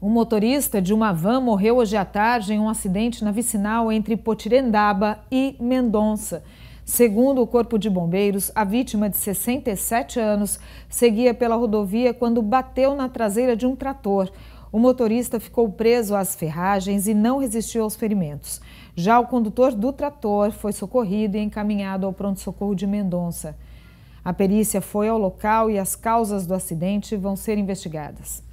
Um motorista de uma van morreu hoje à tarde em um acidente na vicinal entre Potirendaba e Mendonça. Segundo o Corpo de Bombeiros, a vítima de 67 anos seguia pela rodovia quando bateu na traseira de um trator. O motorista ficou preso às ferragens e não resistiu aos ferimentos. Já o condutor do trator foi socorrido e encaminhado ao pronto-socorro de Mendonça. A perícia foi ao local e as causas do acidente vão ser investigadas.